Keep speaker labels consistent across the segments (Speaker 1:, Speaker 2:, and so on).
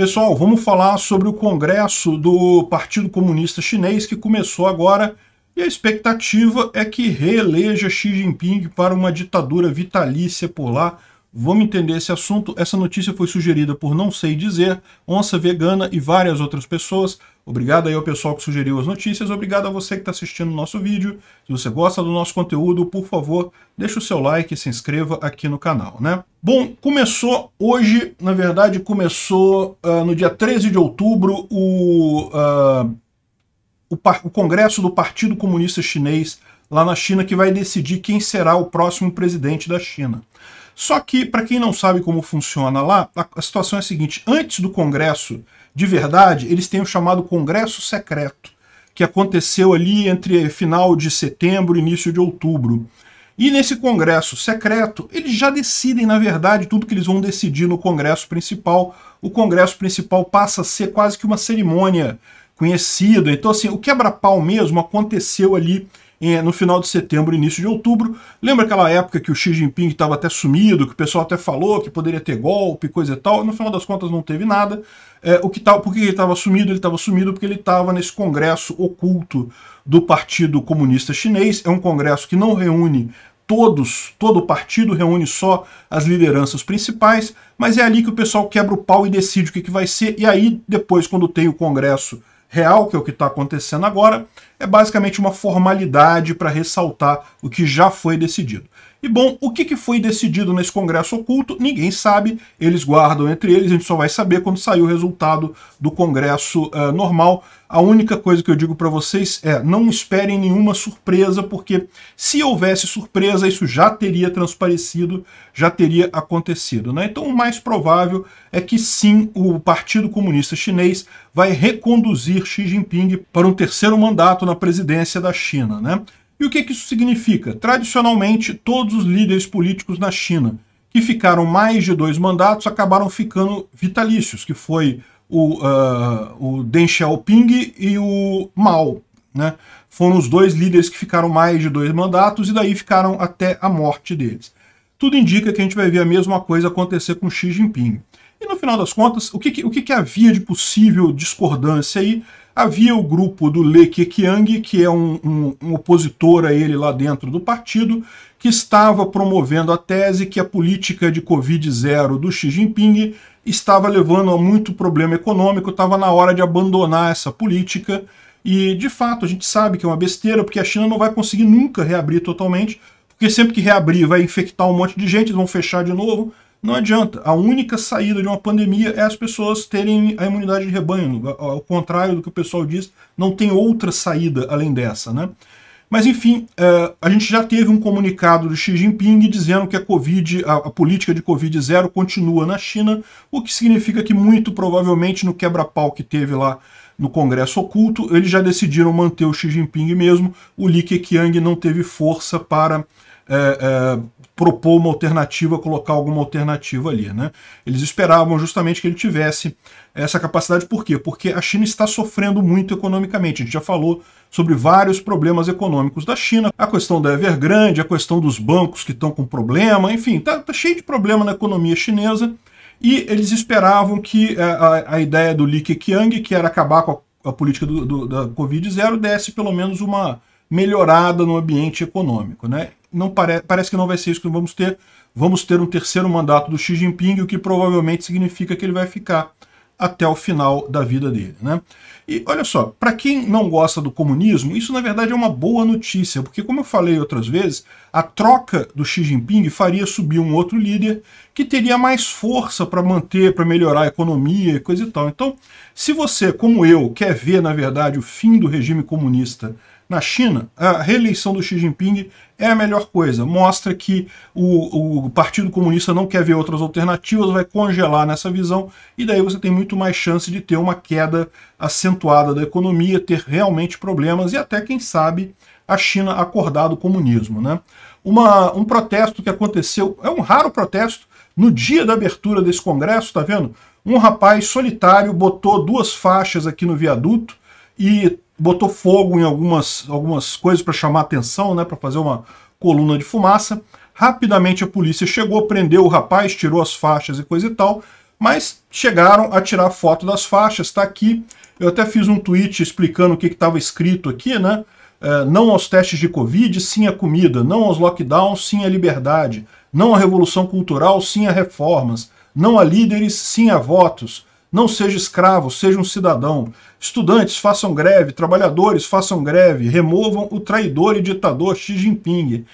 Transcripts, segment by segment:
Speaker 1: Pessoal, vamos falar sobre o congresso do Partido Comunista Chinês que começou agora e a expectativa é que reeleja Xi Jinping para uma ditadura vitalícia por lá. Vamos entender esse assunto. Essa notícia foi sugerida por Não Sei Dizer, Onça Vegana e várias outras pessoas. Obrigado aí ao pessoal que sugeriu as notícias, obrigado a você que está assistindo o nosso vídeo. Se você gosta do nosso conteúdo, por favor, deixe o seu like e se inscreva aqui no canal, né? Bom, começou hoje, na verdade, começou uh, no dia 13 de outubro o, uh, o, o Congresso do Partido Comunista Chinês lá na China, que vai decidir quem será o próximo presidente da China. Só que, para quem não sabe como funciona lá, a situação é a seguinte: antes do Congresso de verdade, eles têm o chamado Congresso Secreto, que aconteceu ali entre final de setembro e início de outubro. E nesse congresso secreto, eles já decidem, na verdade, tudo que eles vão decidir no congresso principal. O congresso principal passa a ser quase que uma cerimônia conhecida. Então, assim, o quebra-pau mesmo aconteceu ali no final de setembro, início de outubro. Lembra aquela época que o Xi Jinping estava até sumido, que o pessoal até falou que poderia ter golpe, coisa e tal. No final das contas não teve nada. É, o que tal, por que ele estava sumido? Ele estava sumido porque ele estava nesse congresso oculto do Partido Comunista Chinês. É um congresso que não reúne todos, todo o partido reúne só as lideranças principais, mas é ali que o pessoal quebra o pau e decide o que, que vai ser. E aí, depois, quando tem o congresso real, que é o que está acontecendo agora, é basicamente uma formalidade para ressaltar o que já foi decidido. E bom, o que, foi decidido nesse congresso oculto? Ninguém sabe, eles guardam entre eles, a gente só vai saber quando sair o resultado do congresso uh, normal. A única coisa que eu digo para vocês é não esperem nenhuma surpresa, porque se houvesse surpresa, isso já teria transparecido, já teria acontecido. Né? Então o mais provável é que sim, o Partido Comunista Chinês vai reconduzir Xi Jinping para um terceiro mandato na presidência da China. Né? E o que, que isso significa? Tradicionalmente, todos os líderes políticos na China que ficaram mais de dois mandatos acabaram ficando vitalícios, que foi o, uh, o Deng Xiaoping e o Mao. Né? Foram os dois líderes que ficaram mais de dois mandatos e daí ficaram até a morte deles. Tudo indica que a gente vai ver a mesma coisa acontecer com Xi Jinping. E no final das contas, o que, o que havia de possível discordância aí Havia o grupo do Le Keqiang, que é um, um, um opositor a ele lá dentro do partido, que estava promovendo a tese que a política de covid zero do Xi Jinping estava levando a muito problema econômico, estava na hora de abandonar essa política. E, de fato, a gente sabe que é uma besteira, porque a China não vai conseguir nunca reabrir totalmente, porque sempre que reabrir vai infectar um monte de gente, eles vão fechar de novo, não adianta. A única saída de uma pandemia é as pessoas terem a imunidade de rebanho. Ao contrário do que o pessoal diz, não tem outra saída além dessa, né? Mas enfim, é, a gente já teve um comunicado do Xi Jinping dizendo que a Covid, a, política de Covid zero continua na China, o que significa que muito provavelmente no quebra-pau que teve lá no Congresso Oculto, eles já decidiram manter o Xi Jinping mesmo. O Li Keqiang não teve força para é, é, propor uma alternativa, colocar alguma alternativa ali. Né? Eles esperavam justamente que ele tivesse essa capacidade, por quê? Porque a China está sofrendo muito economicamente. A gente já falou sobre vários problemas econômicos da China, a questão da Evergrande, a questão dos bancos que estão com problema, enfim, está tá cheio de problema na economia chinesa. E eles esperavam que é, a, a ideia do Li Keqiang, que era acabar com a, a política do, do, da Covid-0, desse pelo menos uma, melhorada no ambiente econômico. Né? Não pare parece que não vai ser isso que vamos ter. Vamos ter um terceiro mandato do Xi Jinping, o que provavelmente significa que ele vai ficar até o final da vida dele. Né? E olha só, para quem não gosta do comunismo, isso na verdade é uma boa notícia, porque como eu falei outras vezes, a troca do Xi Jinping faria subir um outro líder que teria mais força para manter, para melhorar a economia e coisa e tal. Então, se você, como eu, quer ver na verdade o fim do regime comunista na China, a reeleição do Xi Jinping é a melhor coisa. Mostra que o, o Partido Comunista não quer ver outras alternativas, vai congelar nessa visão, e daí você tem muito mais chance de ter uma queda acentuada da economia, ter realmente problemas e até, quem sabe, a China acordar do comunismo. Né? Uma, um protesto que aconteceu, é um raro protesto, no dia da abertura desse congresso, tá vendo? Um rapaz solitário botou duas faixas aqui no viaduto e botou fogo em algumas, algumas coisas para chamar atenção, né, para fazer uma coluna de fumaça. Rapidamente a polícia chegou, prendeu o rapaz, tirou as faixas e coisa e tal, mas chegaram a tirar foto das faixas, está aqui. Eu até fiz um tweet explicando o que estava escrito aqui, né? É, não aos testes de Covid, sim à comida. Não aos lockdowns, sim à liberdade. Não à revolução cultural, sim a reformas. Não a líderes, sim a votos. Não seja escravo, seja um cidadão. Estudantes, façam greve. Trabalhadores, façam greve. Removam o traidor e ditador Xi Jinping.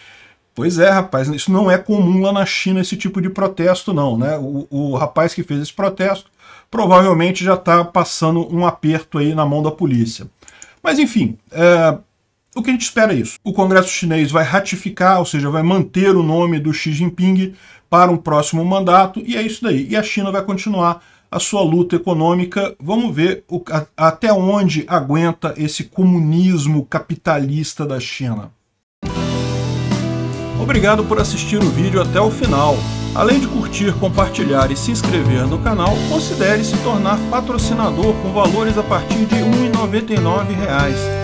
Speaker 1: Pois é, rapaz, isso não é comum lá na China, esse tipo de protesto, não. Né? O, o rapaz que fez esse protesto provavelmente já está passando um aperto aí na mão da polícia. Mas enfim, é... o que a gente espera é isso. O Congresso chinês vai ratificar, ou seja, vai manter o nome do Xi Jinping para um próximo mandato, e é isso daí. E a China vai continuar a sua luta econômica. Vamos ver o, a, até onde aguenta esse comunismo capitalista da China. Obrigado por assistir o vídeo até o final. Além de curtir, compartilhar e se inscrever no canal, considere se tornar patrocinador com valores a partir de R$ 1,99